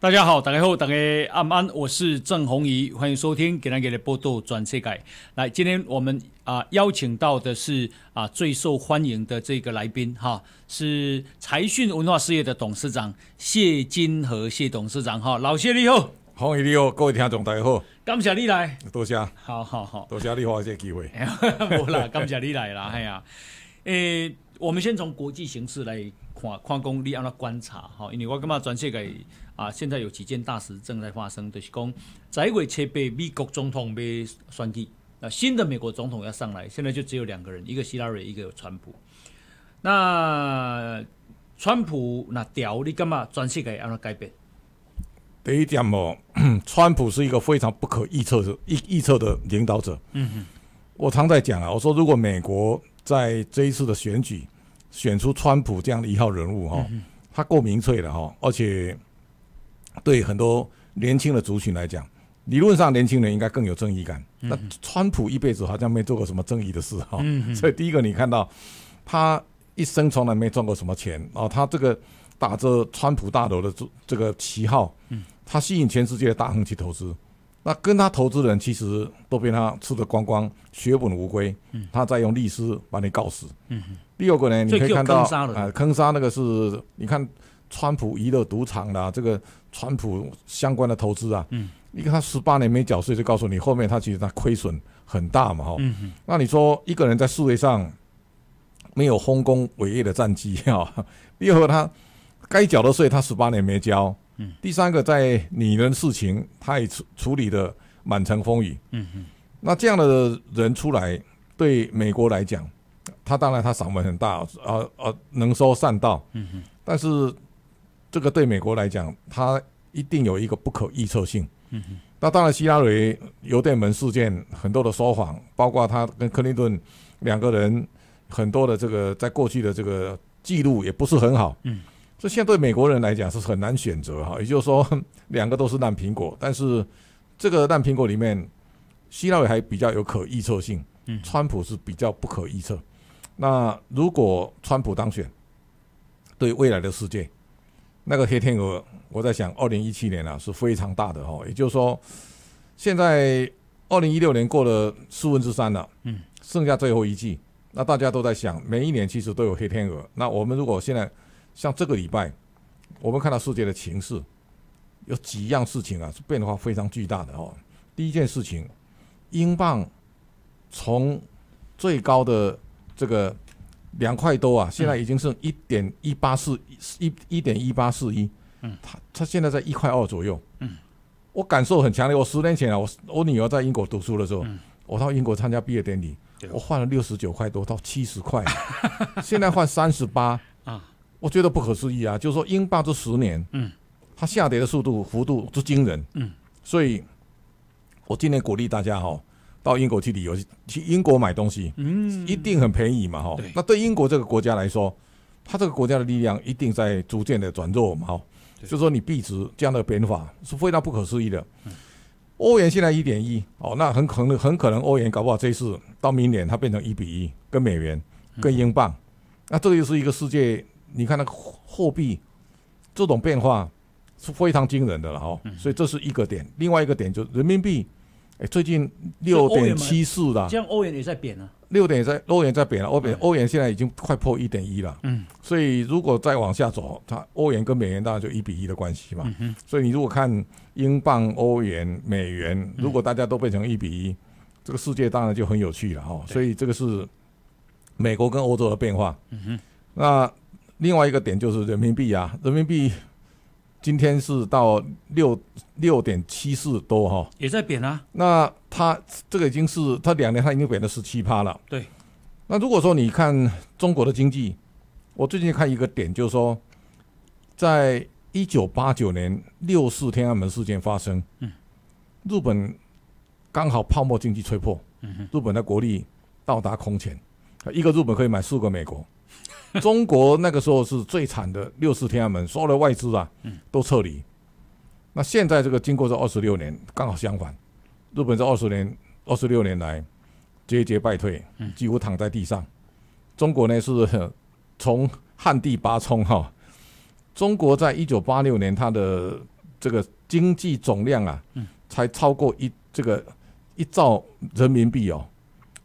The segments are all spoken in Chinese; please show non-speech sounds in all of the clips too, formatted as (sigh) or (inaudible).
大家好，大家好，大家安安，我是郑红怡，欢迎收听《给大给的波导转世界》。来，今天我们啊邀请到的是啊最受欢迎的这个来宾，哈，是财讯文化事业的董事长谢金和谢董事长，哈，老谢你好，欢迎你好，各位听众大家好，感谢你来，多谢，好好好，多谢你给我这机会，哈 (laughs) 无啦，感谢你来啦，系啊，诶，我们先从国际形势来看，看讲你安那观察哈，因为我今日转世界。啊，现在有几件大事正在发生，就是讲，在轨车被美国总统被选举，那新的美国总统要上来，现在就只有两个人，一个希拉瑞，一个川普。那川普，那屌，你干嘛转世给让他改变？一讲哦，(clears throat) 川普是一个非常不可预测、的预预测的领导者。嗯哼，我常在讲啊，我说如果美国在这一次的选举选出川普这样的一号人物，哈，他够民粹的哈，而且。对很多年轻的族群来讲，理论上年轻人应该更有正义感。那川普一辈子好像没做过什么正义的事哈。所以第一个你看到，他一生从来没赚过什么钱啊。他这个打着川普大楼的这这个旗号，他吸引全世界的大亨去投资，那跟他投资的人其实都被他吃得光光，血本无归。嗯。他在用律师把你告死。嗯。第二个呢，你可以看到啊，坑杀那个是你看。川普娱乐赌场的这个川普相关的投资啊，嗯，你看他十八年没缴税，就告诉你后面他其实他亏损很大嘛哈。嗯那你说一个人在世界上没有丰功伟业的战绩哈，第二他该缴的税他十八年没交，嗯。第三个在拟人事情他也处处理的满城风雨，嗯哼。那这样的人出来对美国来讲，他当然他嗓门很大，呃呃能说善道，嗯哼。但是这个对美国来讲，它一定有一个不可预测性。嗯，那当然，希拉里邮电门事件很多的说谎，包括他跟克林顿两个人很多的这个在过去的这个记录也不是很好。嗯，这现在对美国人来讲是很难选择哈，也就是说两个都是烂苹果。但是这个烂苹果里面，希拉里还比较有可预测性，川普是比较不可预测。那如果川普当选，对未来的世界。那个黑天鹅，我在想，二零一七年啊是非常大的哈，也就是说，现在二零一六年过了四分之三了，嗯，剩下最后一季，那大家都在想，每一年其实都有黑天鹅。那我们如果现在像这个礼拜，我们看到世界的情势，有几样事情啊是变化非常巨大的哦。第一件事情，英镑从最高的这个。两块多啊，现在已经是一点一八四一一点一八四一，嗯，它它现在在一块二左右，嗯，我感受很强烈。我十年前啊，我我女儿在英国读书的时候，我到英国参加毕业典礼，我换了六十九块多到七十块，(laughs) 现在换三十八啊，我觉得不可思议啊！就是说，英镑这十年，嗯，它下跌的速度幅度之惊人，嗯，所以我今天鼓励大家哈。到英国去旅游，去英国买东西，嗯，一定很便宜嘛，哈。那对英国这个国家来说，它这个国家的力量一定在逐渐的转弱嘛，哈。就说你币值这样的变化是非常不可思议的。欧元现在一点一，哦，那很可能很可能欧元搞不好这次到明年它变成一比一跟美元跟英镑，那这就是一个世界。你看那个货币这种变化是非常惊人的了，哈。所以这是一个点，另外一个点就是人民币。哎，最近六点七四了，这样欧元也在贬了，六点在欧元在贬了，欧元欧元现在已经快破一点一了，嗯，所以如果再往下走，它欧元跟美元当然就一比一的关系嘛，所以你如果看英镑、欧元、美元，如果大家都变成一比一，这个世界当然就很有趣了哈，所以这个是美国跟欧洲的变化，嗯哼，那另外一个点就是人民币啊，人民币。今天是到六六点七四多哈，也在贬啊。那它这个已经是它两年，它已经贬了十七趴了。对。那如果说你看中国的经济，我最近看一个点，就是说，在一九八九年六四天安门事件发生，嗯，日本刚好泡沫经济吹破，嗯日本的国力到达空前，一个日本可以买四个美国。(laughs) 中国那个时候是最惨的，六四天安门，所有的外资啊，都撤离。那现在这个经过这二十六年，刚好相反，日本这二十年、二十六年来节节败退，几乎躺在地上。中国呢是 (laughs) 从旱地拔葱哈。中国在一九八六年，它的这个经济总量啊，才超过一这个一兆人民币哦，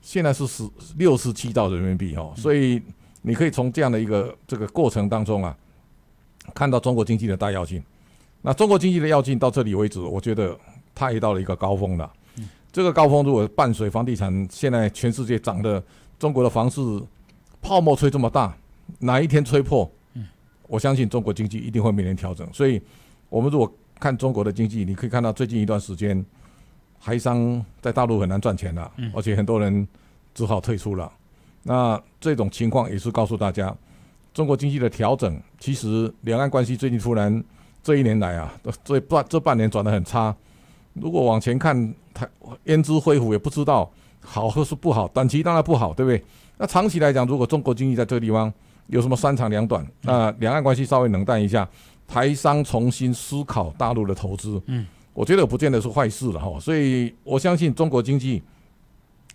现在是十六十七兆人民币哦，所以。你可以从这样的一个这个过程当中啊，看到中国经济的大要性。那中国经济的要性到这里为止，我觉得它也到了一个高峰了。这个高峰如果伴随房地产现在全世界涨的，中国的房市泡沫吹这么大，哪一天吹破？我相信中国经济一定会面临调整。所以，我们如果看中国的经济，你可以看到最近一段时间，海商在大陆很难赚钱了，而且很多人只好退出了。那这种情况也是告诉大家，中国经济的调整，其实两岸关系最近突然这一年来啊，这半这半年转得很差。如果往前看，它焉知恢复也不知道好或是不好？短期当然不好，对不对？那长期来讲，如果中国经济在这个地方有什么三长两短，那两岸关系稍微冷淡一下，台商重新思考大陆的投资，嗯，我觉得不见得是坏事了哈。所以我相信中国经济。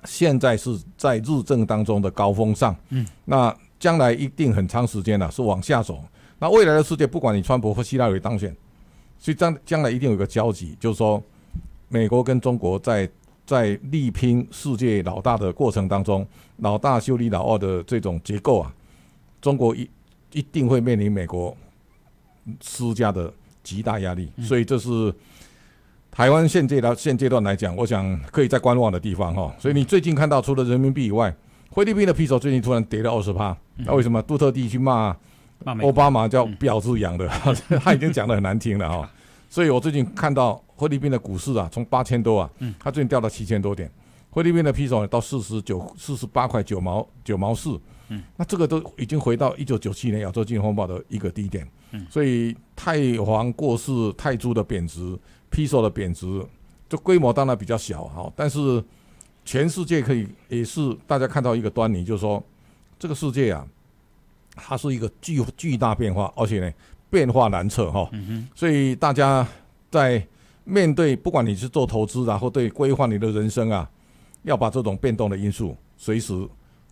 现在是在日政当中的高峰上，嗯，那将来一定很长时间呢是往下走。那未来的世界，不管你川普或希拉里当选，所以将将来一定有一个交集，就是说美国跟中国在在力拼世界老大的过程当中，老大修理老二的这种结构啊，中国一一定会面临美国施加的极大压力，所以这是。台湾现阶段现阶段来讲，我想可以在观望的地方哈。所以你最近看到，除了人民币以外，菲律宾的披手最近突然跌了二十趴。那为什么杜特地去骂奥巴马叫婊子养的？(laughs) 他已经讲的很难听了哈。所以我最近看到菲律宾的股市啊，从八千多啊，嗯，它最近掉到七千多点，菲律宾的披手到四十九四十八块九毛九毛四，嗯，那这个都已经回到一九九七年亚洲金融风暴的一个低点，嗯，所以泰皇过世，泰铢的贬值。Peso 的贬值，这规模当然比较小哈，但是全世界可以也是大家看到一个端倪，就是说这个世界啊，它是一个巨巨大变化，而且呢变化难测哈，所以大家在面对不管你是做投资，然后对规划你的人生啊，要把这种变动的因素随时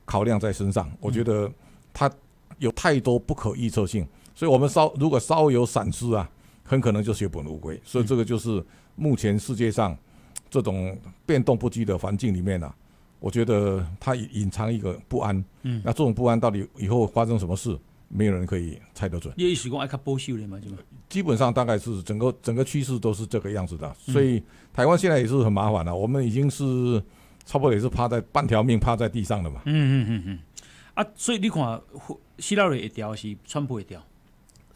考量在身上。我觉得它有太多不可预测性，所以我们稍如果稍有闪失啊。很可能就血本无归，所以这个就是目前世界上这种变动不羁的环境里面呢，我觉得它隐隐藏一个不安。嗯，那这种不安到底以后发生什么事，没有人可以猜得准。也意思讲爱看波修的嘛，就基本上大概是整个整个趋势都是这个样子的，所以台湾现在也是很麻烦的。我们已经是差不多也是趴在半条命趴在地上了嘛。嗯嗯嗯嗯。啊，所以你看希腊的调是川普的调。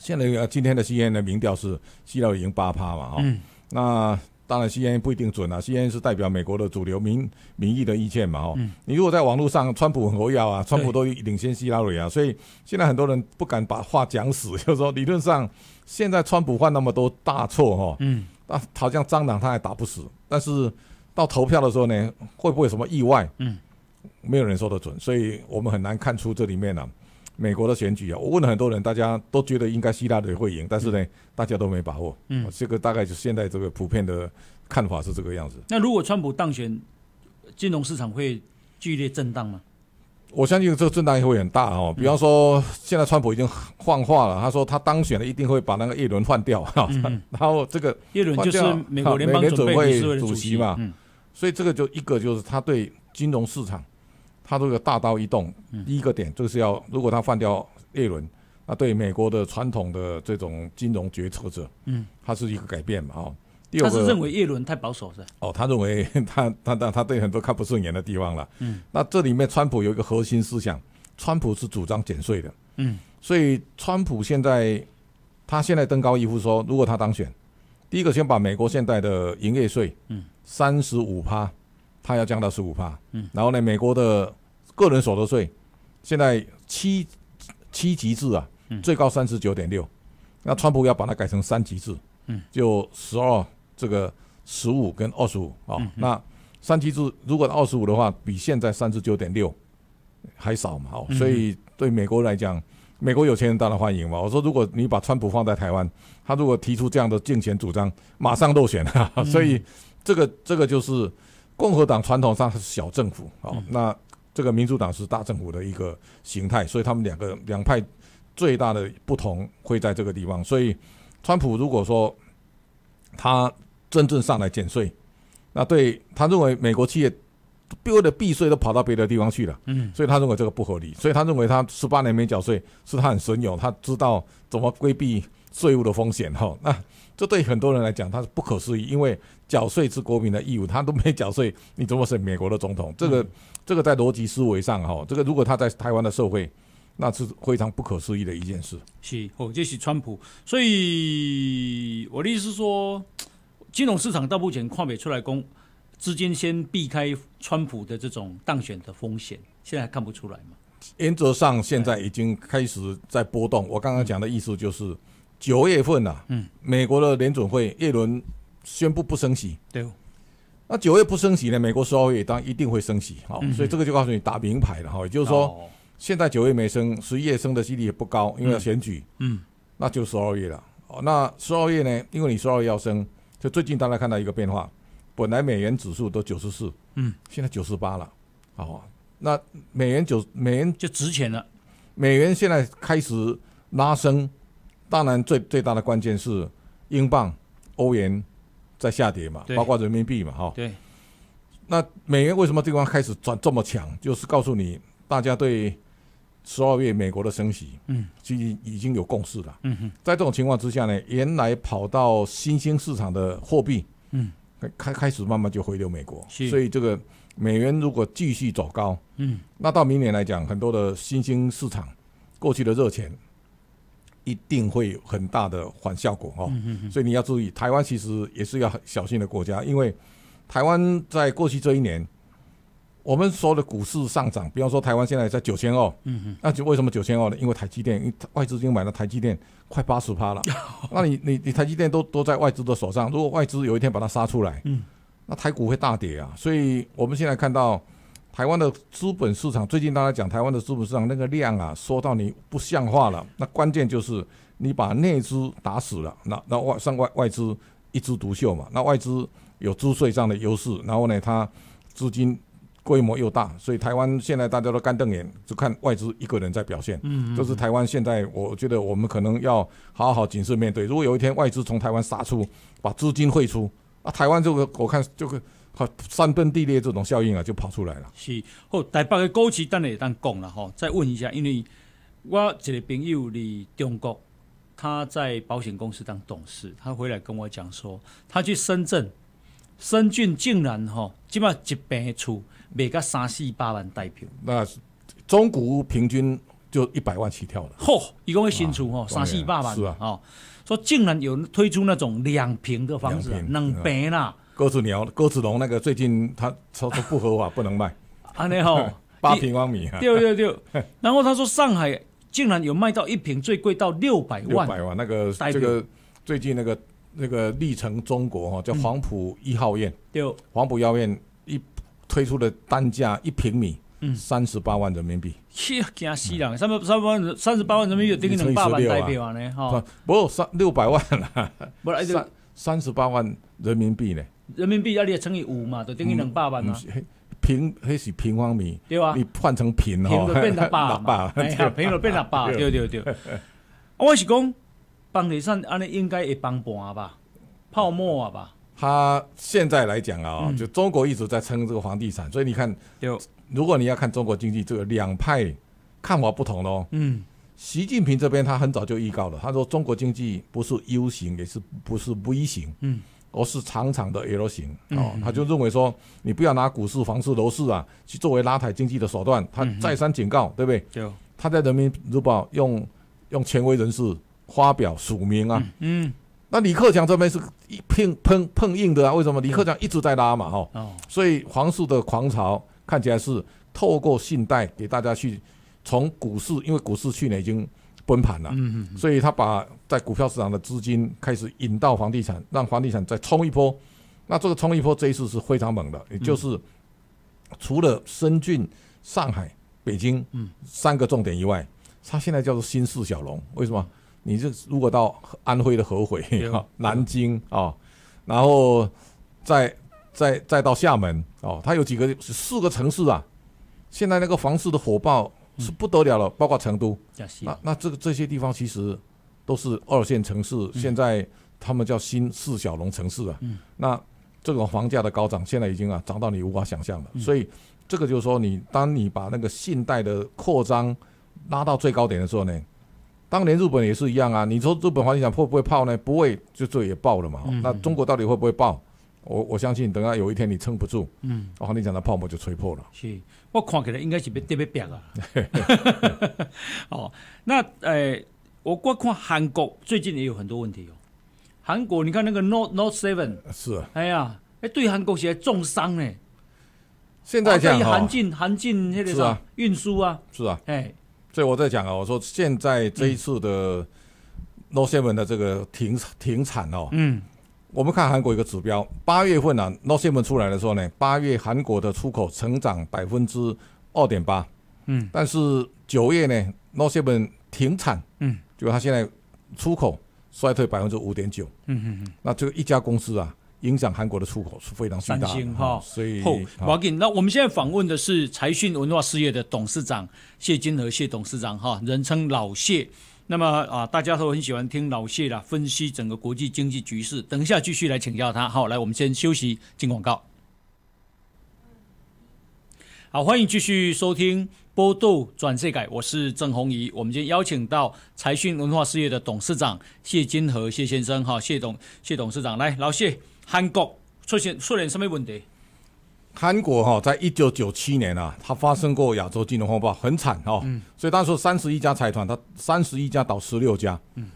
现在今天的 CNN 的民调是希拉已经八趴嘛？哦，那当然 CNN 不一定准啊。CNN 是代表美国的主流民民意的意见嘛？哦，你如果在网络上，川普很活跃啊，川普都领先希拉里啊，所以现在很多人不敢把话讲死，就是说理论上现在川普犯那么多大错，哈，嗯，那好像蟑螂他还打不死，但是到投票的时候呢，会不会什么意外？嗯，没有人说得准，所以我们很难看出这里面呢。美国的选举啊，我问了很多人，大家都觉得应该希拉里会赢，但是呢，大家都没把握。嗯，这个大概就是现在这个普遍的看法是这个样子。那如果川普当选，金融市场会剧烈震荡吗？我相信这个震荡也会很大哦。比方说，现在川普已经放话了，他说他当选了一定会把那个耶伦换掉。嗯，然后这个耶伦就是美国联邦准备会主席嘛。嗯，所以这个就一个就是他对金融市场。他这个大刀一动，第一个点就是要，如果他换掉耶伦，那对美国的传统的这种金融决策者，嗯，他是一个改变嘛，哦，第二个他是认为耶伦太保守是？哦，他认为他他他他对很多看不顺眼的地方了，嗯，那这里面川普有一个核心思想，川普是主张减税的，嗯，所以川普现在他现在登高一呼说，如果他当选，第一个先把美国现在的营业税，嗯，三十五趴。他要降到十五趴，嗯，然后呢，美国的个人所得税现在七七级制啊，最高三十九点六，那川普要把它改成三级制，嗯，就十二这个十五跟二十五啊，那三级制如果二十五的话，比现在三十九点六还少嘛，好，所以对美国来讲，美国有钱人当然欢迎嘛。我说，如果你把川普放在台湾，他如果提出这样的竞选主张，马上落选。(laughs) 所以这个这个就是。共和党传统上是小政府啊，那这个民主党是大政府的一个形态，所以他们两个两派最大的不同会在这个地方。所以，川普如果说他真正上来减税，那对他认为美国企业为了避税都跑到别的地方去了，嗯，所以他认为这个不合理，所以他认为他十八年没缴税是他很损友，他知道怎么规避。税务的风险哈，那这对很多人来讲，他是不可思议，因为缴税是国民的义务，他都没缴税，你怎么是美国的总统？这个这个在逻辑思维上哈，这个如果他在台湾的社会，那是非常不可思议的一件事。是哦，这是川普，所以我的意思是说，金融市场到目前跨美出来攻资金，先避开川普的这种当选的风险，现在还看不出来吗？原则上现在已经开始在波动，我刚刚讲的意思就是。九月份呐，嗯，美国的联准会耶伦宣布不升息，对。那九月不升息呢？美国十二月当一定会升息好，所以这个就告诉你打明牌了哈，也就是说，现在九月没升，十一月升的几率也不高，因为要选举，嗯，那就十二月了。哦，那十二月呢？因为你十二月要升，就最近大家看到一个变化，本来美元指数都九十四，嗯，现在九十八了，哦，那美元就美元就值钱了，美元现在开始拉升。当然，最最大的关键是英镑、欧元在下跌嘛，包括人民币嘛，哈。对。那美元为什么这方开始转这么强？就是告诉你，大家对十二月美国的升息，嗯，已经已经有共识了。嗯哼。在这种情况之下呢，原来跑到新兴市场的货币，嗯，开开始慢慢就回流美国。所以这个美元如果继续走高，嗯，那到明年来讲，很多的新兴市场过去的热钱。一定会有很大的反效果哦，所以你要注意，台湾其实也是要小心的国家，因为台湾在过去这一年，我们说的股市上涨，比方说台湾现在在九千二，那就为什么九千二呢？因为台积电，因为外资就买了台积电快八十趴了，(laughs) 那你你你台积电都都在外资的手上，如果外资有一天把它杀出来，那台股会大跌啊，所以我们现在看到。台湾的资本市场最近，大家讲台湾的资本市场那个量啊，说到你不像话了。那关键就是你把内资打死了，那那外上外外资一枝独秀嘛。那外资有资税上的优势，然后呢，它资金规模又大，所以台湾现在大家都干瞪眼，就看外资一个人在表现。嗯嗯。就是台湾现在，我觉得我们可能要好好谨慎面对。如果有一天外资从台湾杀出，把资金汇出啊，台湾这个我看这个。好，山崩地裂这种效应啊，就跑出来了。是，吼，台北的高级企等下当讲了哈，再问一下，因为我一个朋友离中国，他在保险公司当董事，他回来跟我讲说，他去深圳，深圳竟然吼，起码一平厝卖个三四百万台币。那中国平均就一百万起跳了。吼，伊讲伊新厝吼，三四百万，是啊，吼，说竟然有推出那种两平的房子，两平啦。鸽子鸟、鸽子笼那个最近他他说不合法不能卖。(laughs) 啊你好，(laughs) 八平方米。(laughs) 对对对。然后他说上海竟然有卖到一瓶最贵到六百万。六百万那个这个最近那个那个历城中国哈叫黄埔一号院。对，黄埔一号院一推出的单价一平米，嗯，三十八万人民币。吓，惊死人！三百三百万，三十八万人民币等于六百万代表呢？哈，不，三六百万啦，不啦，三三十八万人民币呢？人民币要你乘以五嘛，就等于两百万啊。平那是平方米，对吧？你换成平哦，坪就变两百，(laughs) 平就变两百。对对对。我是讲房地产，安尼应该会崩盘吧？泡沫啊吧？他现在来讲啊，就中国一直在撑这个房地产，所以你看，如果你要看中国经济，这个两派看法不同喽。嗯，习近平这边他很早就预告了，他说中国经济不是 U 型，也是不是 V 型。嗯。而是长长的 L 型哦，他就认为说，你不要拿股市、房市、楼市啊，去作为拉抬经济的手段。他再三警告，对不对？他在《人民日报》用用权威人士发表署名啊，嗯，那李克强这边是一碰碰碰硬的啊，为什么李克强一直在拉嘛？哈，哦，所以房市的狂潮看起来是透过信贷给大家去从股市，因为股市去年已经。崩盘了，所以他把在股票市场的资金开始引到房地产，让房地产再冲一波。那这个冲一波，这一次是非常猛的，也就是除了深圳、上海、北京三个重点以外，它现在叫做新四小龙。为什么？你这如果到安徽的合肥、南京啊，然后再再再到厦门哦，它有几个四个城市啊，现在那个房市的火爆。是不得了了，包括成都，那那这个这些地方其实都是二线城市，现在他们叫新四小龙城市啊。那这种房价的高涨现在已经啊涨到你无法想象了。所以这个就是说，你当你把那个信贷的扩张拉到最高点的时候呢，当年日本也是一样啊。你说日本房地产会不会泡呢？不会，就这也爆了嘛。那中国到底会不会爆？我我相信，等下有一天你撑不住，嗯，然后你讲的泡沫就吹破了。是我看起来应该是被特别白啊。(laughs) 哦，那呃，我光看韩国最近也有很多问题哦。韩国，你看那个 Note n o t Seven，是，哎呀，哎，对韩国在重伤呢。现在讲啊。韩进韩进那个啥运输啊。是啊。哎，所以我在讲啊，我说现在这一次的 Note Seven 的这个停停产哦。嗯。我们看韩国一个指标，八月份呢 n o s e h a 出来的时候呢，八月韩国的出口成长百分之二点八，嗯，但是九月呢 n o s e h a 停产，嗯，就他现在出口衰退百分之五点九，嗯嗯嗯，那这个一家公司啊，影响韩国的出口是非常巨大的。三星哈，所以，那我们现在访问的是财讯文化事业的董事长谢金和谢董事长哈，人称老谢。那么啊，大家都很喜欢听老谢的分析整个国际经济局势。等一下继续来请教他。好，来我们先休息进广告。好，欢迎继续收听波度转世改，我是郑红怡。我们今天邀请到财讯文化事业的董事长谢金和谢先生，哈，谢董谢董事长来，老谢，韩国出现出现什么问题？韩国哈，在一九九七年啊，它发生过亚洲金融风暴，很惨哈。嗯。所以当时三十一家财团，它三十一家倒十六家。嗯。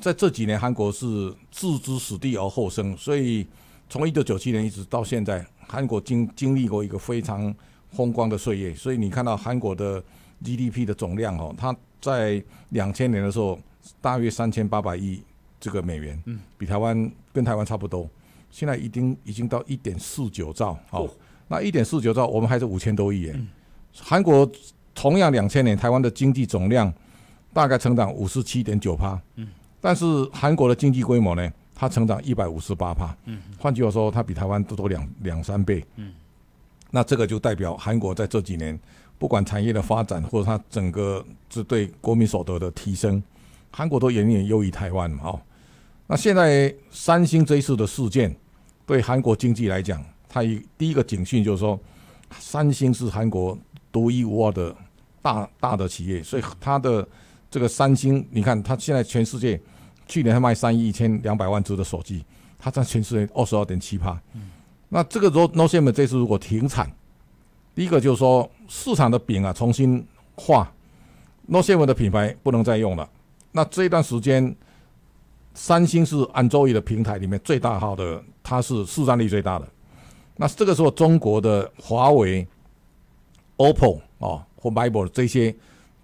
在这几年，韩国是置之死地而后生，所以从一九九七年一直到现在，韩国经经历过一个非常风光的岁月。所以你看到韩国的 GDP 的总量哦，它在两千年的时候大约三千八百亿这个美元，嗯，比台湾跟台湾差不多。现在已经已经到一点四九兆，好，那一点四九兆，我们还是五千多亿元。韩国同样两千年，台湾的经济总量大概成长五十七点九帕，嗯，但是韩国的经济规模呢，它成长一百五十八帕，嗯，换句话说，它比台湾都多两两三倍，嗯，那这个就代表韩国在这几年不管产业的发展或者它整个是对国民所得的提升，韩国都远远优于台湾嘛，哦。那现在三星这一次的事件，对韩国经济来讲，它一第一个警讯就是说，三星是韩国独一无二的大大的企业，所以它的这个三星，你看它现在全世界去年它卖三亿一千两百万只的手机，它占全世界二十二点七帕。那这个时候诺 e 亚这次如果停产，第一个就是说市场的饼啊重新画，n o 诺 e 亚的品牌不能再用了。那这一段时间。三星是安卓的平台里面最大号的，它是市占率最大的。那这个时候，中国的华为、OPPO 哦或 vivo 这些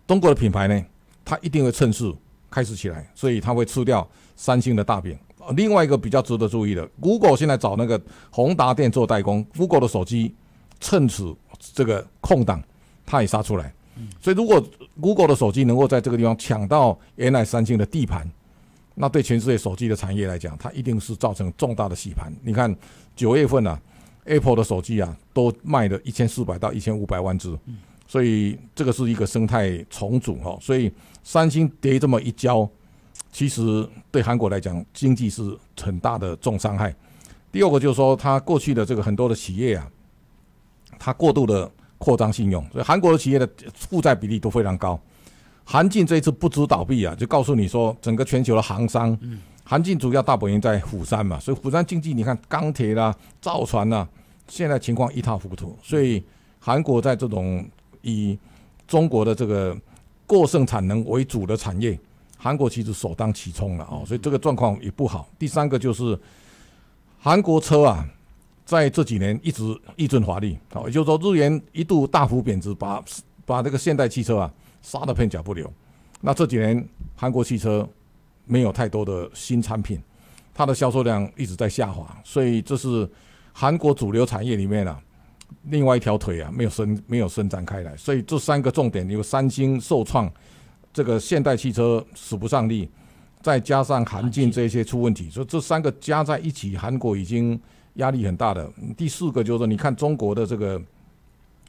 中国的品牌呢，它一定会趁势开始起来，所以它会吃掉三星的大饼。另外一个比较值得注意的，Google 现在找那个宏达电做代工，Google 的手机趁此这个空档，它也杀出来。所以如果 Google 的手机能够在这个地方抢到原来三星的地盘。那对全世界手机的产业来讲，它一定是造成重大的洗盘。你看，九月份啊，Apple 的手机啊都卖了一千四百到一千五百万只，所以这个是一个生态重组哈。所以三星跌这么一跤，其实对韩国来讲，经济是很大的重伤害。第二个就是说，它过去的这个很多的企业啊，它过度的扩张信用，所以韩国的企业的负债比例都非常高。韩进这次不止倒闭啊，就告诉你说，整个全球的行商，韩进主要大本营在釜山嘛，所以釜山经济，你看钢铁啦、造船啊，现在情况一塌糊涂，所以韩国在这种以中国的这个过剩产能为主的产业，韩国其实首当其冲了啊，所以这个状况也不好。第三个就是韩国车啊，在这几年一直一寸华丽，啊，就是说日元一度大幅贬值，把把这个现代汽车啊。杀的片甲不留。那这几年韩国汽车没有太多的新产品，它的销售量一直在下滑，所以这是韩国主流产业里面啊另外一条腿啊，没有伸没有伸展开来。所以这三个重点，有三星受创，这个现代汽车使不上力，再加上韩进这些出问题，所以这三个加在一起，韩国已经压力很大的。第四个就是说，你看中国的这个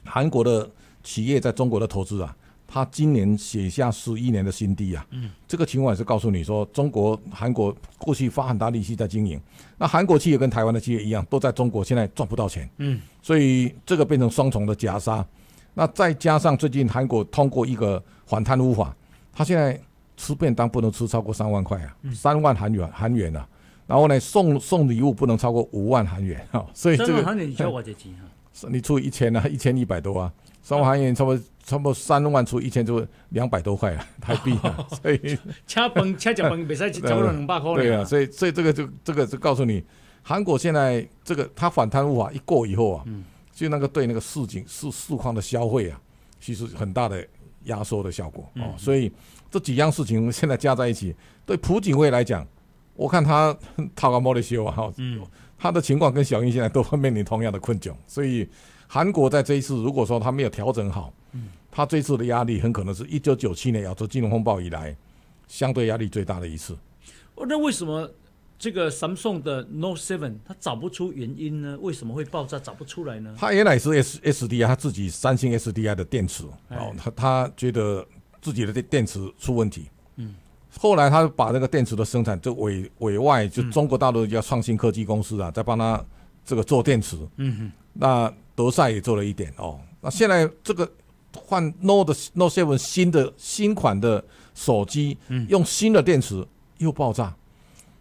韩国的企业在中国的投资啊。他今年写下十一年的新低啊，嗯，这个情况是告诉你说，中国、韩国过去发很大力气在经营，那韩国企业跟台湾的企业一样，都在中国现在赚不到钱，嗯，所以这个变成双重的夹杀，那再加上最近韩国通过一个反贪污法，他现在吃便当不能吃超过三万块啊，三万韩元韩元啊，然后呢送送礼物不能超过五万韩元啊，所以这个，三万韩元你我钱 (laughs) 你出一千啊，一千一百多啊。生活韩元差不多，差不多三万出一千，就两百多块了 (laughs) 台币。所以吃饭 (laughs) 吃恰顿比赛使只只两百块。对啊，所以所以这个就这个就告诉你，韩国现在这个他反贪污法一过以后啊，嗯，就那个对那个市井市市况的消费啊，其实很大的压缩的效果哦。所以这几样事情现在加在一起，对朴槿惠来讲，我看他塔高帽的修啊，嗯，他的情况跟小英现在都会面临同样的困窘，所以。韩国在这一次，如果说他没有调整好，嗯，他这次的压力很可能是一九九七年亚洲金融风暴以来相对压力最大的一次。哦，那为什么这个 Samsung 的 Note Seven 它找不出原因呢？为什么会爆炸找不出来呢？它原来是 S S D 啊，它自己三星 S D I 的电池哦，他他觉得自己的电电池出问题，嗯，后来他把那个电池的生产就委委外，就中国大陆一家创新科技公司啊，在帮他这个做电池，嗯，那。德赛也做了一点哦，那现在这个换 Note Note Seven 新的新款的手机，用新的电池又爆炸，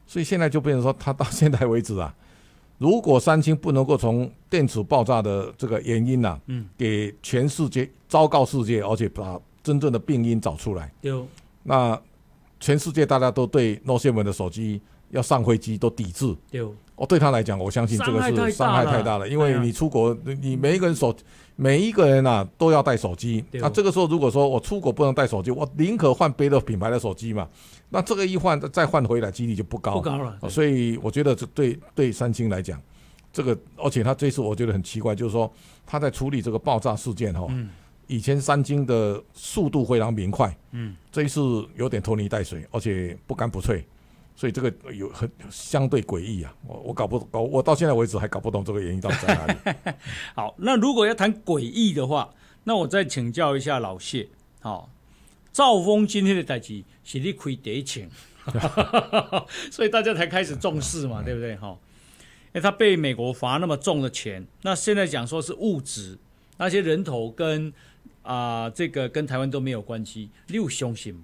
所以现在就变成说，它到现在为止啊，(laughs) 如果三星不能够从电池爆炸的这个原因呐，嗯，给全世界昭告世界，而且把真正的病因找出来，有，那全世界大家都对 Note Seven 的手机。要上飞机都抵制，哦，对他来讲，我相信这个是伤害太大了，因为你出国，你每一个人手，每一个人呐都要带手机，那这个时候如果说我出国不能带手机，我宁可换别的品牌的手机嘛，那这个一换再换回来几率就不高，不高了。所以我觉得这对对三星来讲，这个而且他这次我觉得很奇怪，就是说他在处理这个爆炸事件哈，以前三星的速度非常明快，嗯，这一次有点拖泥带水，而且不干不脆。所以这个有很相对诡异啊，我我搞不搞我到现在为止还搞不懂这个原因到底在哪里。(laughs) 好，那如果要谈诡异的话，那我再请教一下老谢。好，赵峰今天的代志是你亏得钱，(laughs) (laughs) 所以大家才开始重视嘛，对不对？哈，哎，他被美国罚那么重的钱，那现在讲说是物质，那些人头跟啊这个跟台湾都没有关系，你有相信吗？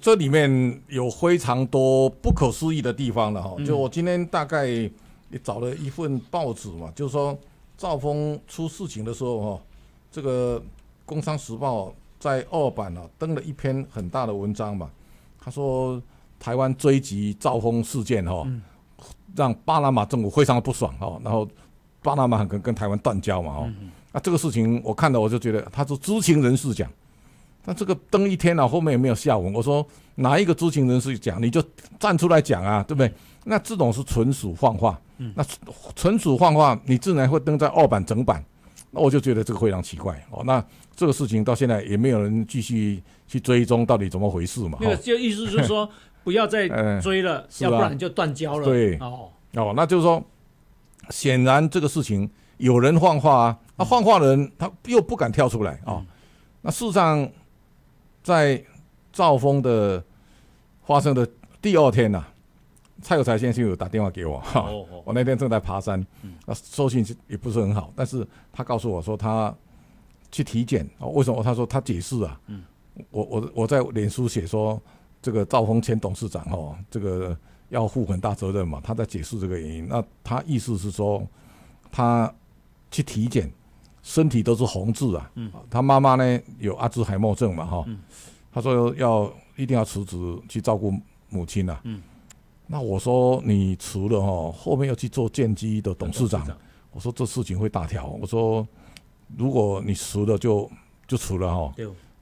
这里面有非常多不可思议的地方了哈，就我今天大概找了一份报纸嘛，就是说赵峰出事情的时候哈，这个《工商时报》在二版呢登了一篇很大的文章嘛，他说台湾追击赵峰事件哈，让巴拿马政府非常不爽哈，然后巴拿马跟跟台湾断交嘛哈。那这个事情我看到我就觉得他是知情人士讲。那这个登一天了，后面有没有下文。我说哪一个知情人士讲，你就站出来讲啊，对不对？那这种是纯属幻话。那纯属幻话，你自然会登在二版整版。那我就觉得这个非常奇怪哦。那这个事情到现在也没有人继续去追踪，到底怎么回事嘛？那个就意思就是说，(laughs) 不要再追了，要不然就断交了。对，哦，哦，那就是说，显然这个事情有人啊，话，幻化话人他又不敢跳出来啊。那事实上。在赵峰的发生的第二天呐，蔡有才先生有打电话给我，哈，我那天正在爬山，那收信也不是很好，但是他告诉我说他去体检啊，为什么？他说他解释啊，嗯，我我我在脸书写说这个赵峰前董事长哦，这个要负很大责任嘛，他在解释这个原因，那他意思是说他去体检。身体都是红字啊，嗯，他妈妈呢有阿兹海默症嘛，哈，他说要一定要辞职去照顾母亲啊。嗯，那我说你辞了哈，后面要去做建机的董事长，我说这事情会大条，我说如果你辞了就就辞了哈，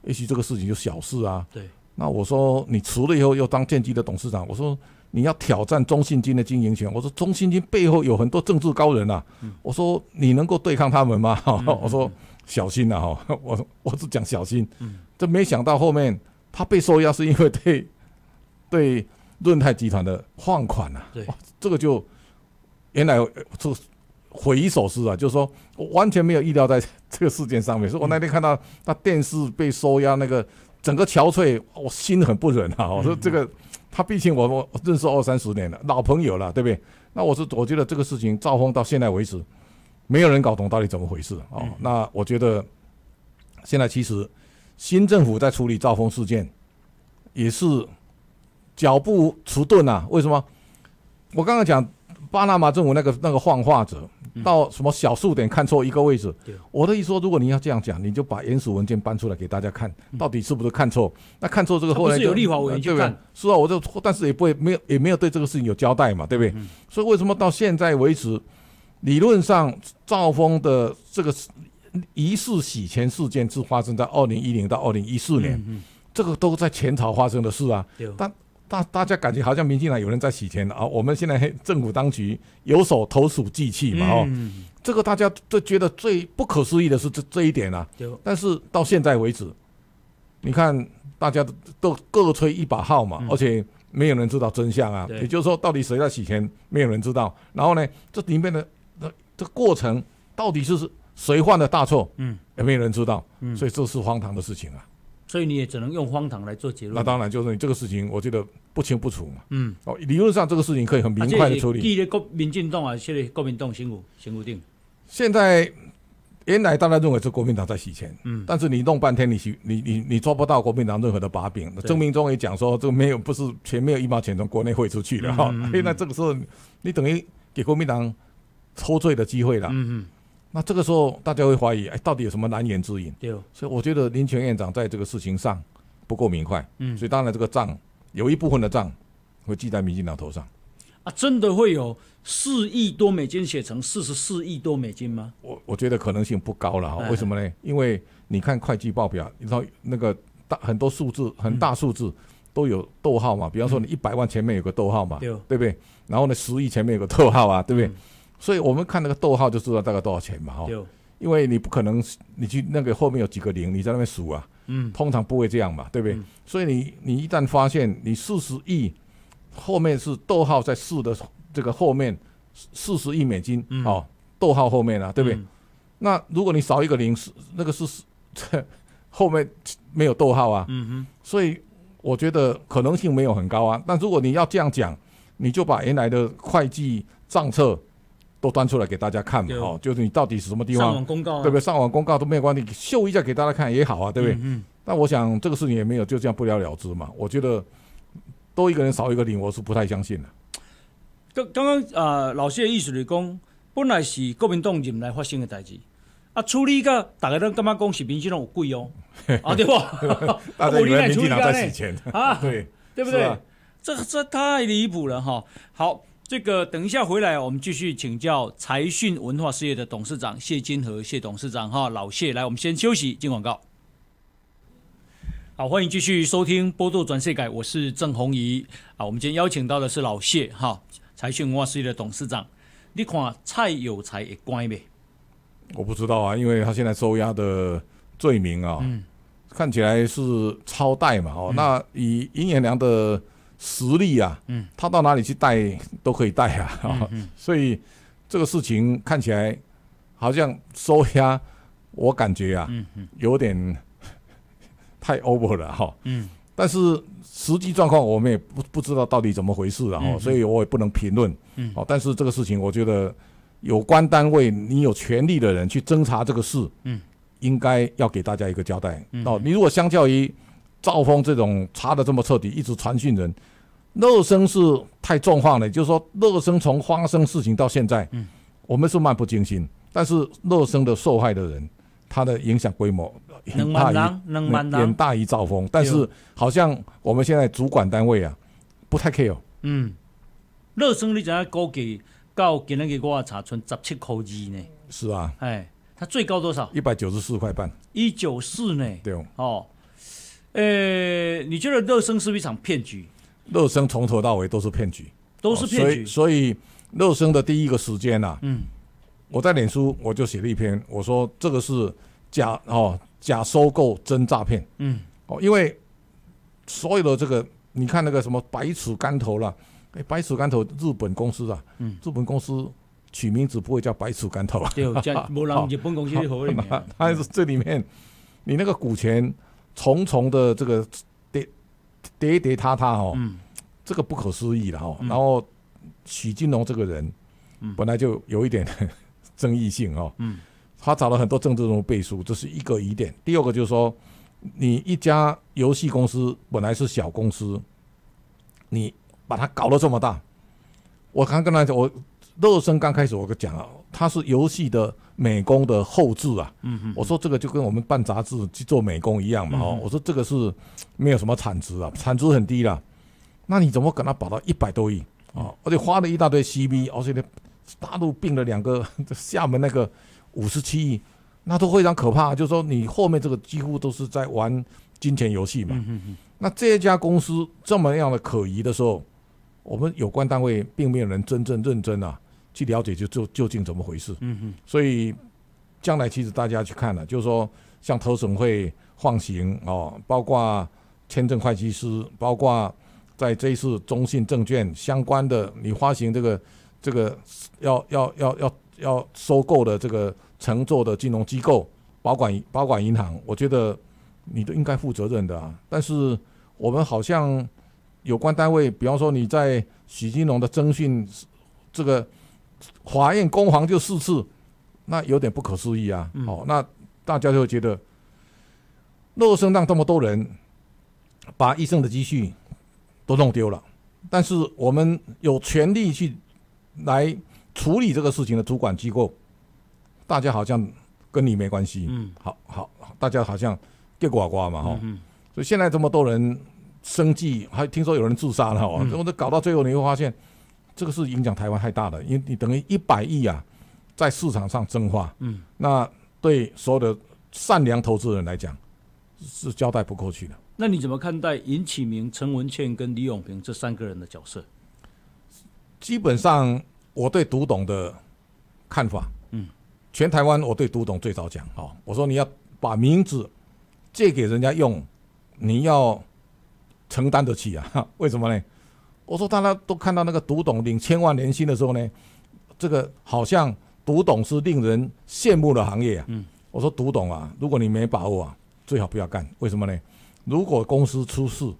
也许这个事情就小事啊，对，那我说你辞了以后要当建机的董事长，我说。你要挑战中信金的经营权？我说中信金背后有很多政治高人呐，我说你能够对抗他们吗？(laughs) 我说小心呐，哈，(laughs) 我我是讲小心，嗯，这没想到后面他被收押是因为对 (laughs) 对润泰集团的放款呐，对，这个就原来这匪夷所思啊，就是说我完全没有意料在这个事件上面，所以我那天看到他电视被收押那个整个憔悴，我心很不忍啊，我说这个。他毕竟我我认识二三十年了，老朋友了，对不对？那我是我觉得这个事情赵峰到现在为止，没有人搞懂到底怎么回事哦，那我觉得现在其实新政府在处理赵峰事件，也是脚步迟钝啊。为什么？我刚刚讲巴拿马政府那个那个幻化者。到什么小数点看错一个位置？我的意思说，如果你要这样讲，你就把原始文件搬出来给大家看，到底是不是看错？那看错这个后来有立法文件，对不是啊，我就但是也不会没有，也没有对这个事情有交代嘛，对不对？所以为什么到现在为止，理论上赵峰的这个疑似洗钱事件是发生在二零一零到二零一四年，这个都在前朝发生的事啊，但。大大家感觉好像民进党有人在洗钱啊，我们现在政府当局有手投鼠忌器嘛，哦，这个大家都觉得最不可思议的是这这一点啊。但是到现在为止，你看大家都各吹一把号嘛，而且没有人知道真相啊。也就是说，到底谁在洗钱，没有人知道。然后呢，这里面的这这过程到底是谁犯的大错，嗯，没有人知道，嗯，所以这是荒唐的事情啊。所以你也只能用荒唐来做结论。那当然，就是你这个事情，我觉得不清不楚嘛。嗯。哦，理论上这个事情可以很明快的处理。记得国民进党啊，现在国民党辛苦辛苦定。现在原来大家认为是国民党在洗钱，嗯，但是你弄半天，你洗你你你抓不到国民党任何的把柄。郑明忠也讲说，这个没有不是钱没有一毛钱从国内汇出去的哈。嗯嗯。那这个时候，你等于给国民党抽罪的机会了。嗯嗯。那这个时候，大家会怀疑，哎，到底有什么难言之隐？对。所以我觉得林权院长在这个事情上不够明快。嗯。所以当然，这个账有一部分的账会记在民进党头上。啊，真的会有四亿多美金写成四十四亿多美金吗？我我觉得可能性不高了。为什么呢？因为你看会计报表，你知道那个大很多数字很大数字都有逗号嘛，比方说你一百万前面有个逗号嘛，对不对？然后呢，十亿前面有个逗号啊，对不对？所以我们看那个逗号就知道大概多少钱嘛哈，因为你不可能你去那个后面有几个零，你在那边数啊，嗯，通常不会这样嘛，对不对？所以你你一旦发现你四十亿后面是逗号在四的这个后面，四十亿美金哦，逗号后面啊，对不对？那如果你少一个零是那个是 (laughs) 后面没有逗号啊，嗯哼，所以我觉得可能性没有很高啊。但如果你要这样讲，你就把原来的会计账册。都端出来给大家看嘛，哦，就是你到底是什么地方，上网公告、对不对？上网公告都没有关系，秀一下给大家看也好啊，对不对？嗯。那我想这个事情也没有就这样不了了之嘛，我觉得多一个人少一个零，我是不太相信的。刚刚刚啊，老谢的意思是讲，本来是国民党进来发生的代志，啊，处理个大家人干嘛讲是民进党有鬼哦，(laughs) 啊，对不？大啊，我来民进党洗钱啊，(laughs) 对，对不对？这这太离谱了哈，好。这个等一下回来，我们继续请教财讯文化事业的董事长谢金和，谢董事长哈，老谢来，我们先休息进广告。好，欢迎继续收听《波多转世改》，我是郑红怡啊。我们今天邀请到的是老谢哈，财讯文化事业的董事长。你看蔡有才也乖没？我不知道啊，因为他现在收押的罪名啊，看起来是超贷嘛哦。那以银元良的。实力啊，嗯，他到哪里去带都可以带啊，啊，所以这个事情看起来好像收押，我感觉啊，有点太 over 了哈，嗯，但是实际状况我们也不不知道到底怎么回事啊，所以我也不能评论，嗯，哦，但是这个事情我觉得有关单位你有权利的人去侦查这个事，嗯，应该要给大家一个交代，哦，你如果相较于赵峰这种查的这么彻底，一直传讯人。乐生是太状况了，就是说，乐生从发生事情到现在，嗯，我们是漫不经心，但是乐生的受害的人，他的影响规模，很能远大于兆丰，但是好像我们现在主管单位啊，不太 care。嗯，乐生你怎样估计？到今个给我查存十七块二呢？是啊，哎，它最高多少？一百九十四块半，一九四呢？对哦，哦，呃，你觉得乐生是一场骗局？乐生从头到尾都是骗局，都是骗局。所以，所以乐生的第一个时间呐，嗯，我在脸书我就写了一篇，我说这个是假哦，假收购真诈骗，嗯，哦，因为所有的这个，你看那个什么白鼠干头啦，哎，白鼠干头日本公司啊，嗯，日本公司取名字不会叫白鼠干头啊，对，叫 (laughs) 日本公司好呢，(laughs) 他还是这里面你那个股权重重的这个。跌跌塌塌哦，这个不可思议了哈。然后许金龙这个人本来就有一点 (laughs) 争议性哦，嗯，他找了很多政治人物背书，这是一个疑点。第二个就是说，你一家游戏公司本来是小公司，你把它搞了这么大，我刚跟他讲，我热身刚开始我就讲了。他是游戏的美工的后置啊，我说这个就跟我们办杂志去做美工一样嘛，哦，我说这个是没有什么产值啊，产值很低啦。那你怎么可他保到一百多亿啊？而且花了一大堆 c b 而且呢，大陆并了两个，厦门那个五十七亿，那都非常可怕。就是说，你后面这个几乎都是在玩金钱游戏嘛。那这家公司这么样的可疑的时候，我们有关单位并没有人真正认真啊。去了解就就究竟怎么回事，嗯嗯。所以将来其实大家去看了，就是说像投审会放行哦，包括签证会计师，包括在这一次中信证券相关的你发行这个这个要要要要要收购的这个乘坐的金融机构保管保管银行，我觉得你都应该负责任的啊。但是我们好像有关单位，比方说你在许金龙的征信，这个。法院公房就四次，那有点不可思议啊！哦，那大家就会觉得乐生让这么多人把一生的积蓄都弄丢了。但是我们有权利去来处理这个事情的主管机构，大家好像跟你没关系。嗯，好好，大家好像给瓜瓜嘛哈。嗯。所以现在这么多人生计，还听说有人自杀了。嗯。这搞到最后，你会发现。这个是影响台湾太大的，因为你等于一百亿啊，在市场上蒸发，嗯，那对所有的善良投资人来讲，是交代不过去的。那你怎么看待尹启明、陈文茜跟李永平这三个人的角色？基本上我对读懂的看法，嗯，全台湾我对读懂最早讲，哦，我说你要把名字借给人家用，你要承担得起啊？(laughs) 为什么呢？我说大家都看到那个读懂领千万年薪的时候呢，这个好像读懂是令人羡慕的行业啊。我说读懂啊，如果你没把握啊，最好不要干。为什么呢？如果公司出事，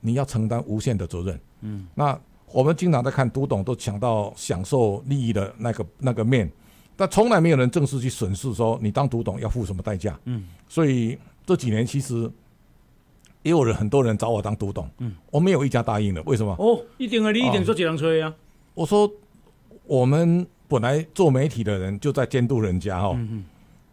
你要承担无限的责任。嗯，那我们经常在看读懂都抢到享受利益的那个那个面，但从来没有人正式去审视说你当读懂要付什么代价。嗯，所以这几年其实。也有人很多人找我当独董，我没有一家答应的。为什么？哦，一定啊！你一定坐几辆车呀？我说，我们本来做媒体的人就在监督人家哈。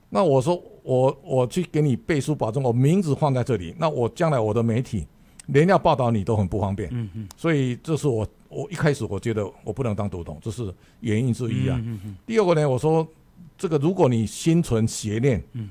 那我说，我我去给你背书保证，我名字放在这里。那我将来我的媒体连要报道你都很不方便。嗯嗯。所以这是我我一开始我觉得我不能当独董，这是原因之一啊。嗯、第二个呢，我说这个如果你心存邪念，嗯。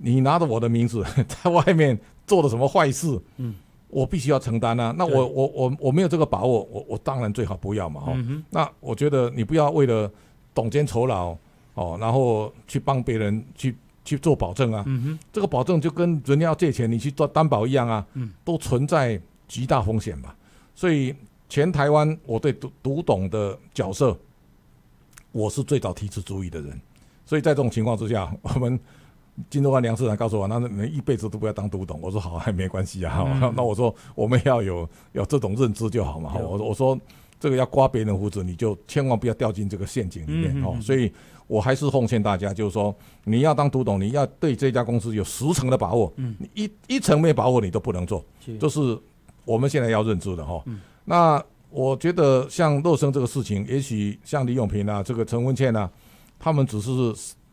你拿着我的名字 (laughs) 在外面做的什么坏事？嗯，我必须要承担啊！那我我我我没有这个把握，我我当然最好不要嘛！哈，那我觉得你不要为了董监酬劳哦，然后去帮别人去去做保证啊！嗯这个保证就跟人家要借钱你去做担保一样啊！嗯，都存在极大风险吧。所以全台湾我对独董的角色，我是最早提出注意的人。所以在这种情况之下，我们。金都华梁市长告诉我，那你一辈子都不要当独董。我说好，(laughs) 没关系啊。那我说我们要有有这种认知就好嘛。我说我说这个要刮别人胡子，你就千万不要掉进这个陷阱里面哦。所以，我还是奉劝大家，就是说你要当独董，你要对这家公司有十成的把握。嗯，一一层没把握，你都不能做。这是我们现在要认知的哈。嗯。那我觉得像陆生这个事情，也许像李永平啊，这个陈文倩啊，他们只是。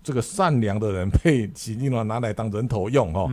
这个善良的人被喜金龙拿来当人头用哈，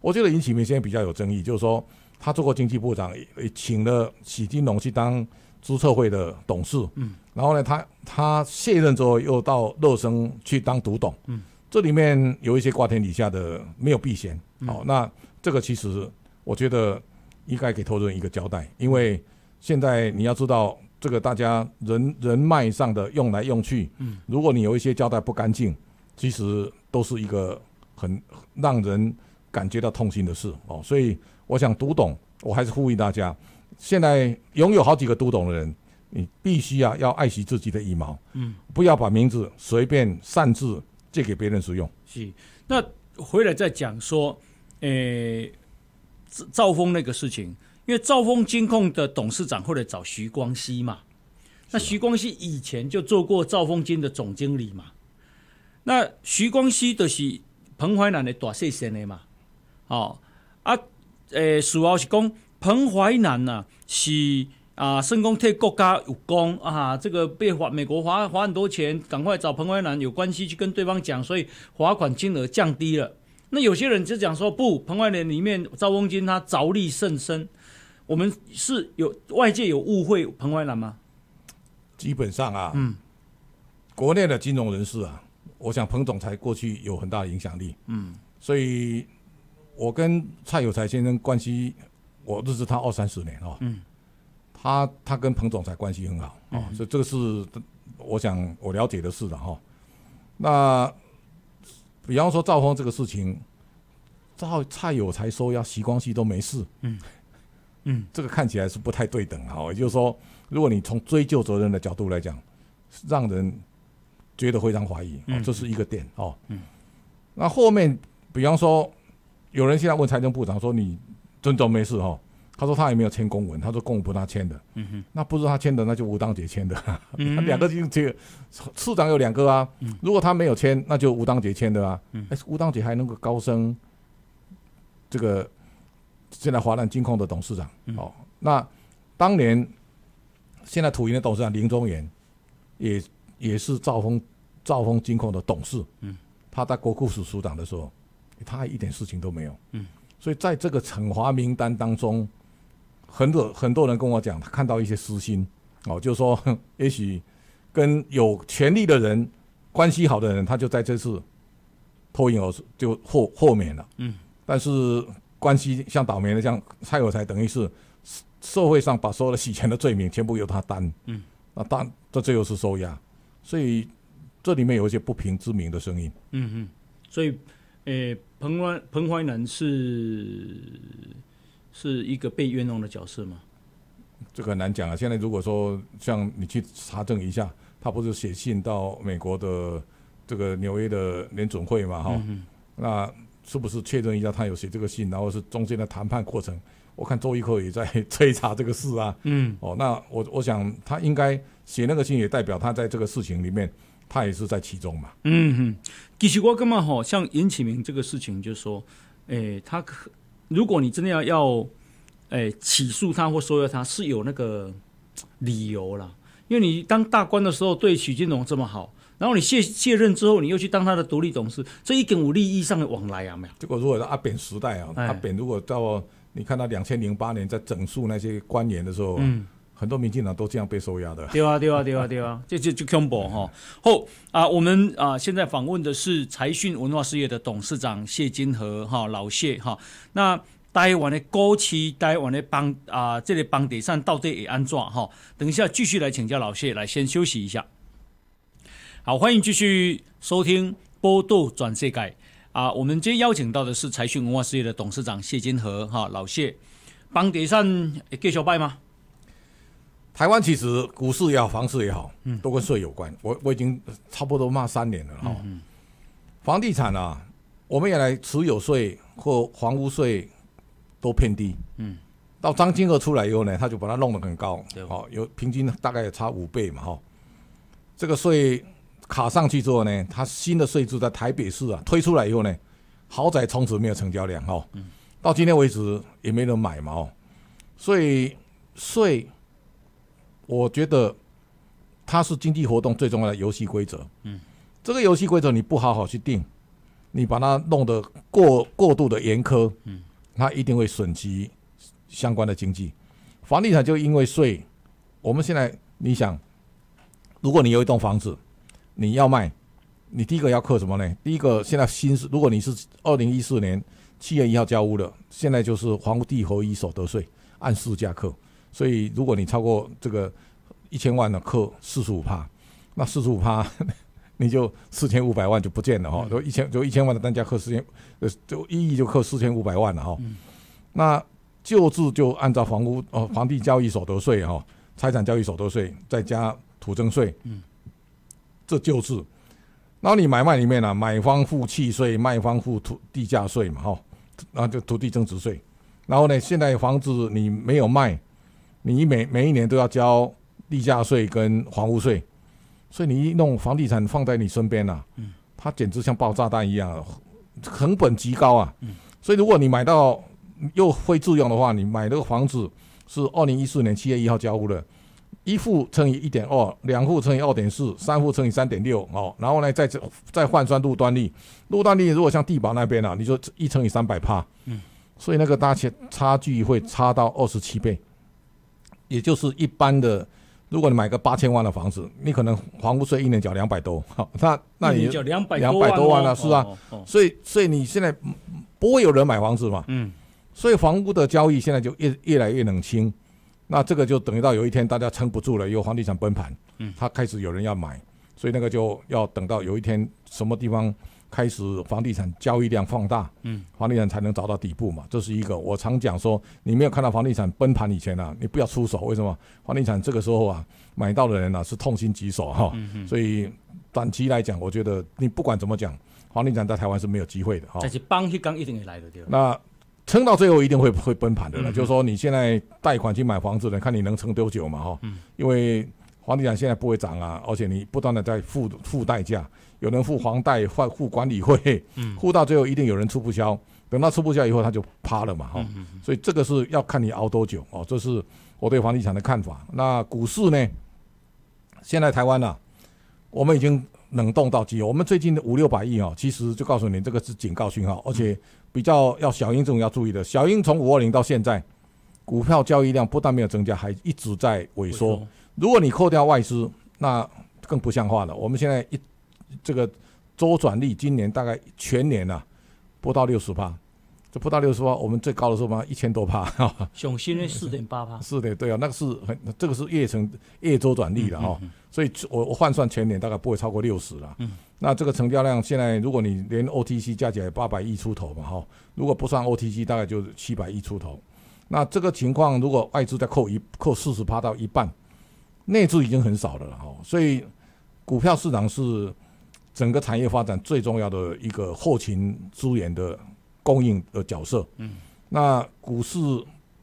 我觉得尹启明现在比较有争议，就是说他做过经济部长，请了喜金龙去当注册会的董事，嗯，然后呢，他他卸任之后又到乐生去当独董，嗯，这里面有一些瓜天底下的没有避嫌，好，那这个其实我觉得应该给投资人一个交代，因为现在你要知道这个大家人人脉上的用来用去，嗯，如果你有一些交代不干净。其实都是一个很让人感觉到痛心的事哦，所以我想读懂，我还是呼吁大家，现在拥有好几个读懂的人，你必须啊要爱惜自己的羽毛，嗯，不要把名字随便擅自借给别人使用。是，那回来再讲说，诶，赵峰那个事情，因为赵峰金控的董事长后来找徐光熙嘛，那徐光熙以前就做过赵峰金的总经理嘛。那徐光熙就是彭淮南的大细生的嘛？哦啊，诶，主要是讲彭淮南呐是啊，申公替国家有功啊，这个被华美国花花很多钱，赶快找彭淮南有关系去跟对方讲，所以罚款金额降低了。那有些人就讲说不，彭淮南里面赵翁金他着力甚深，我们是有外界有误会彭淮南吗？基本上啊，嗯，国内的金融人士啊。我想彭总裁过去有很大的影响力，嗯，所以我跟蔡有才先生关系，我认识他二三十年哦，嗯，他他跟彭总裁关系很好啊，所以这个是我想我了解的事了哈。那比方说赵峰这个事情，赵蔡有才说要习光熙都没事，嗯嗯，(laughs) 这个看起来是不太对等哈，也就是说，如果你从追究责任的角度来讲，让人。觉得非常怀疑，这是一个点哦。那后面比方说，有人现在问财政部长说：“你尊重没事哦？”他说：“他也没有签公文。”他说：“公文不他签的。”那不是他签的，那就吴当杰签的。嗯，(laughs) 两个就这个市长有两个啊。嗯，如果他没有签，那就吴当杰签的啊。嗯，哎，吴当杰还能够高升，这个现在华能金控的董事长哦。那当年现在土银的董事长林宗元也。也是兆丰，兆丰金控的董事，嗯，他在国库署署长的时候，他一点事情都没有，嗯，所以在这个惩罚名单当中，很多很多人跟我讲，他看到一些私心，哦，就是说，(laughs) 也许跟有权力的人关系好的人，他就在这次脱颖而就豁豁免了，嗯，但是关系像倒霉的像蔡有才，等于是社会上把所有的洗钱的罪名全部由他担，嗯，那但这最后是收押。所以这里面有一些不平之名的声音。嗯嗯。所以，诶，彭怀彭怀南是是一个被冤枉的角色吗？这个很难讲啊。现在如果说像你去查证一下，他不是写信到美国的这个纽约的联准会嘛？哈，那是不是确认一下他有写这个信？然后是中间的谈判过程，我看周易科也在 (laughs) 追查这个事啊。嗯。哦，那我我想他应该。写那个信也代表他在这个事情里面，他也是在其中嘛。嗯，哼，其实我干嘛吼？像尹启明这个事情，就是说，诶，他可如果你真的要要，诶，起诉他或收押他是有那个理由啦。因为你当大官的时候对许金龙这么好，然后你卸卸任之后，你又去当他的独立董事，这一点有利益上的往来啊没有？结果如果是阿扁时代啊，阿扁如果到你看到两千零八年在整肃那些官员的时候，嗯。很多民进党都这样被收押的，对啊，对啊，对啊，对啊，(laughs) 这就就恐怖哈。后啊，我们啊现在访问的是财讯文化事业的董事长谢金河哈，老谢哈。那台湾的高期，待湾的房啊，这里房地上到底也安装哈？等一下继续来请教老谢，来先休息一下。好，欢迎继续收听波度转世界啊。我们今天邀请到的是财讯文化事业的董事长谢金河哈，老谢。房地产继续拜吗？台湾其实股市也好，房市也好，嗯，都跟税有关。我我已经差不多骂三年了哈。房地产啊，我们原来持有税或房屋税都偏低，嗯，到张金额出来以后呢，他就把它弄得很高，好、有平均大概也差五倍嘛哈。这个税卡上去之后呢，他新的税制在台北市啊推出来以后呢，豪宅从此没有成交量哈，嗯，到今天为止也没人买嘛哦，所以税。我觉得它是经济活动最重要的游戏规则。嗯，这个游戏规则你不好好去定，你把它弄得过过度的严苛，嗯，它一定会损及相关的经济。房地产就因为税，我们现在你想，如果你有一栋房子，你要卖，你第一个要扣什么呢？第一个，现在新，是，如果你是二零一四年七月一号交屋的，现在就是房屋地合一所得税按市价扣。所以，如果你超过这个一千万的扣四十五帕，那四十五帕你就四千五百万就不见了哈。就一千就一千万的单价扣四千，就一亿就扣四千五百万了哈。那旧制就按照房屋哦房地交易所得税哈，财产交易所得税再加土增税。嗯，这就是，然后你买卖里面呢，买方付契税，卖方付土地价税嘛哈，那就土地增值税。然后呢，现在房子你没有卖。你每每一年都要交地价税跟房屋税，所以你一弄房地产放在你身边呐，嗯，它简直像爆炸弹一样，成本极高啊，嗯，所以如果你买到又会自用的话，你买那个房子是二零一四年七月一号交付的，一户乘以一点二，两户乘以二点四，三户乘以三点六，哦，然后呢再再换算路段利，路段利如果像地保那边啊，你就一乘以三百帕，嗯，所以那个大差差距会差到二十七倍。也就是一般的，如果你买个八千万的房子，你可能房屋税一年缴两百多，好，(laughs) 那那你缴两百两百多万了，是吧？所以所以你现在不会有人买房子嘛？嗯，所以房屋的交易现在就越越来越冷清，那这个就等于到有一天大家撑不住了，有房地产崩盘，嗯，他开始有人要买，所以那个就要等到有一天什么地方。开始房地产交易量放大，嗯，房地产才能找到底部嘛，这是一个我常讲说，你没有看到房地产崩盘以前啊，你不要出手，为什么？房地产这个时候啊，买到的人啊是痛心疾首哈，所以短期来讲，我觉得你不管怎么讲，房地产在台湾是没有机会的哈。但是帮一刚一定会来的对。那撑到最后一定会 (laughs) 会崩盘的了，就是说你现在贷款去买房子的，看你能撑多久嘛哈，因为房地产现在不会涨啊，而且你不断的在付付代价。有人付房贷、付管理费，付到最后一定有人出不消。等到出不消以后，他就趴了嘛，哈。所以这个是要看你熬多久哦。这是我对房地产的看法。那股市呢？现在台湾啊，我们已经冷冻到极，我们最近的五六百亿哦，其实就告诉你，这个是警告讯号，而且比较要小英这种要注意的。小英从五二零到现在，股票交易量不但没有增加，还一直在萎缩。如果你扣掉外资，那更不像话了。我们现在一。这个周转率今年大概全年呐不到六十趴，这不到六十趴，我们最高的时候嘛一千多帕。熊新是四点八帕。是的，对啊，那个是很这个是月成月周转率的哈，所以我我换算全年大概不会超过六十了。嗯，那这个成交量现在如果你连 OTC 加起来八百亿出头嘛哈，如果不算 OTC 大概就是七百亿出头。那这个情况如果外资再扣一扣四十趴到一半，内资已经很少了哈，所以股票市场是。整个产业发展最重要的一个后勤资源的供应的角色，嗯，那股市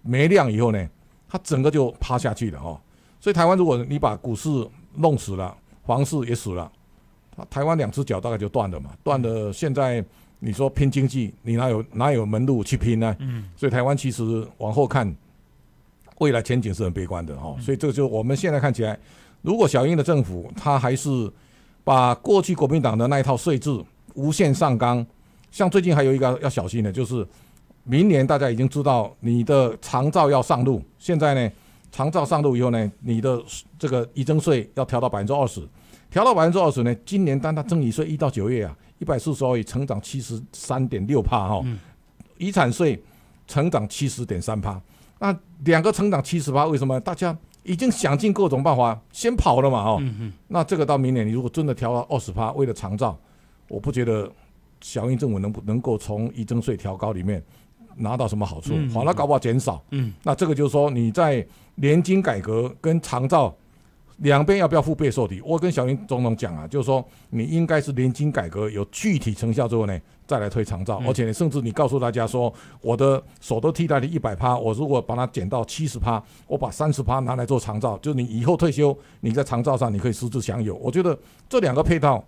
没量以后呢，它整个就趴下去了哦。所以台湾，如果你把股市弄死了，房市也死了，它台湾两只脚大概就断了嘛。断了，现在你说拼经济，你哪有哪有门路去拼呢？嗯，所以台湾其实往后看，未来前景是很悲观的哦。所以这个就我们现在看起来，如果小英的政府他还是。把过去国民党的那一套税制无限上纲，像最近还有一个要小心的，就是明年大家已经知道你的长照要上路。现在呢，长照上路以后呢，你的这个遗征税要调到百分之二十，调到百分之二十呢，今年单单增与税一到九月啊，一百四十二亿，成长七十三点六帕哈，遗产税成长七十点三帕，那两个成长七十帕，为什么大家？已经想尽各种办法，先跑了嘛，哈。那这个到明年，你如果真的调二十趴，为了长照，我不觉得小英政府能不能够从依征税调高里面拿到什么好处，好，了搞不好减少？嗯，那这个就是说你在年金改革跟长照。两边要不要互背受敌？我跟小林总统讲啊，就是说你应该是年金改革有具体成效之后呢，再来推长照。而且甚至你告诉大家说，我的手都替代的一百趴，我如果把它减到七十趴，我把三十趴拿来做长照，就是你以后退休你在长照上你可以实质享有。我觉得这两个配套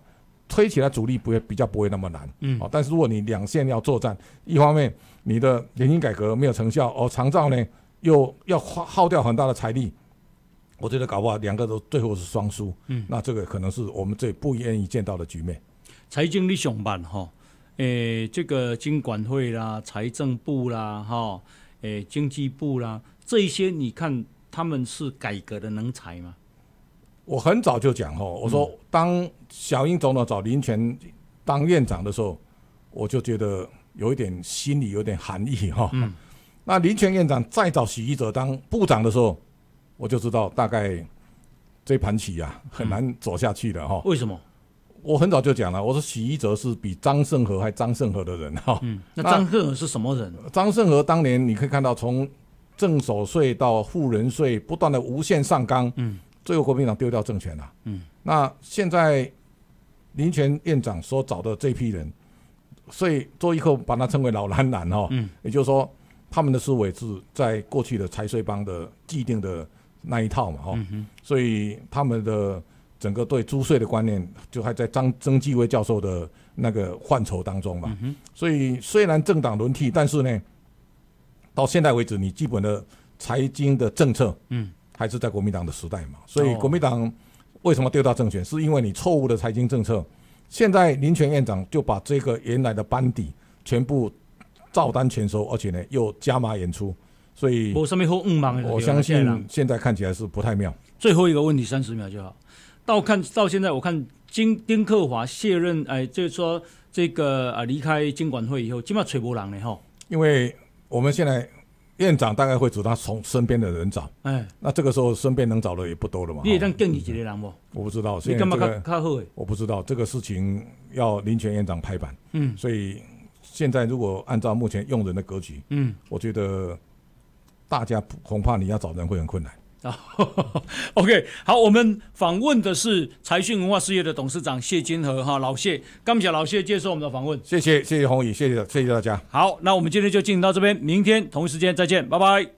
推起来阻力不会比较不会那么难。嗯。啊，但是如果你两线要作战，一方面你的年金改革没有成效，而长照呢又要耗掉很大的财力。我觉得搞不好两个都最后是双输，那这个可能是我们最不愿意见到的局面。财经你上班哈，诶，这个经管会啦、财政部啦、哈，诶，经济部啦，这些你看他们是改革的能才吗？我很早就讲哈，我说当小英总统找林权当院长的时候，我就觉得有一点心里有点寒意哈。嗯。那林权院长再找许义哲当部长的时候。我就知道，大概这盘棋呀很难走下去的哈。为什么？我很早就讲了，我说许一哲是比张盛和还张盛和的人哈。嗯，那张盛和是什么人？张盛和当年你可以看到，从正手税到富人税，不断的无限上纲。嗯，最后国民党丢掉政权了。嗯，那现在林权院长所找的这批人，所以周易克把他称为老蓝蓝哈。嗯，也就是说，他们的思维是在过去的财税帮的既定的。那一套嘛，哈，所以他们的整个对租税的观念就还在张曾继威教授的那个范畴当中嘛。所以虽然政党轮替，但是呢，到现在为止，你基本的财经的政策还是在国民党的时代嘛。所以国民党为什么丢掉政权，是因为你错误的财经政策。现在林权院长就把这个原来的班底全部照单全收，而且呢又加码演出。所以我上面吼五万，我相信现在看起来是不太妙。最后一个问题，三十秒就好。到看到现在，我看金丁克华卸任，哎，就是说这个啊，离开监管会以后，起码吹波浪了哈。因为我们现在院长大概会主张从身边的人找，哎，那这个时候身边能找的也不多了嘛。你也当更议一个人吗？我不知道，你感觉看卡好？我不知道这个事情要林权院长拍板。嗯，所以现在如果按照目前用人的格局，嗯，我觉得。大家恐怕你要找人会很困难啊。(laughs) OK，好，我们访问的是财讯文化事业的董事长谢金河哈老谢，刚谢老谢接受我们的访问，谢谢谢谢洪宇，谢谢谢谢大家。好，那我们今天就进行到这边，明天同一时间再见，拜拜。